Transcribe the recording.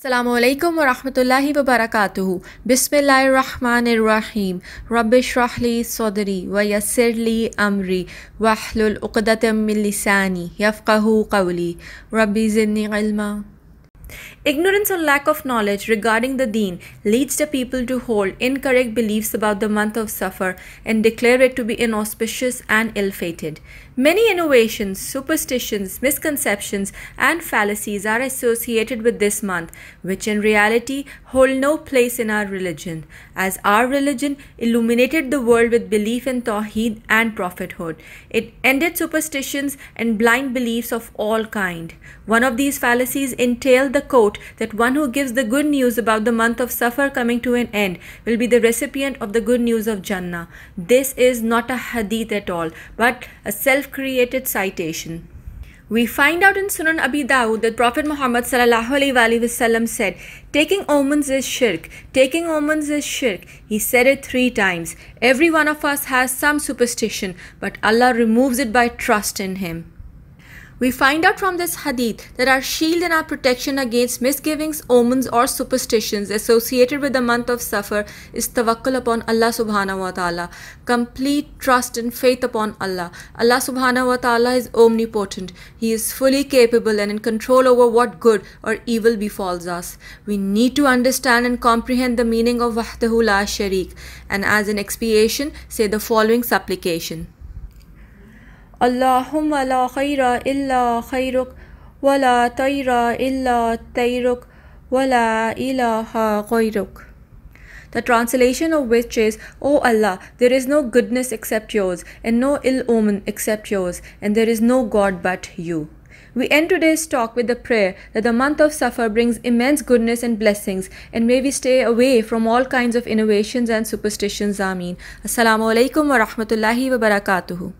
Assalamualaikum warahmatullahi wabarakatuh. Bismillahirrahmanirrahim. Rabbi shrah li sadri wa yassir li amri wahlul uqdatam min lisani yafqahu qawli. Rabbi zidni ilma. Ignorance or lack of knowledge regarding the deen leads the people to hold incorrect beliefs about the month of Safar and declare it to be inauspicious and ill-fated. Many innovations, superstitions, misconceptions and fallacies are associated with this month, which in reality hold no place in our religion, as our religion illuminated the world with belief in Tawheed and prophethood. It ended superstitions and blind beliefs of all kind. One of these fallacies entailed the the quote that one who gives the good news about the month of Safar coming to an end will be the recipient of the good news of Jannah. This is not a hadith at all, but a self created citation. We find out in Sunan Abi Dawud that Prophet Muhammad said, Taking omens is shirk. Taking omens is shirk. He said it three times. Every one of us has some superstition, but Allah removes it by trust in Him. We find out from this hadith that our shield and our protection against misgivings, omens, or superstitions associated with the month of Safar is tawakkul upon Allah subhanahu wa ta'ala. Complete trust and faith upon Allah. Allah subhanahu wa ta'ala is omnipotent. He is fully capable and in control over what good or evil befalls us. We need to understand and comprehend the meaning of Wahdahu La Sharik and as an expiation, say the following supplication. اللهم لا خير إلا خيرك ولا طير إلا طيرك ولا إله غيرك the translation of which is, O Allah, there is no goodness except yours, and no ill omen except yours, and there is no God but you. We end today's talk with the prayer that the month of Safar brings immense goodness and blessings, and may we stay away from all kinds of innovations and superstitions. Ameen. Assalamu alaikum wa rahmatullahi wa barakatuhu.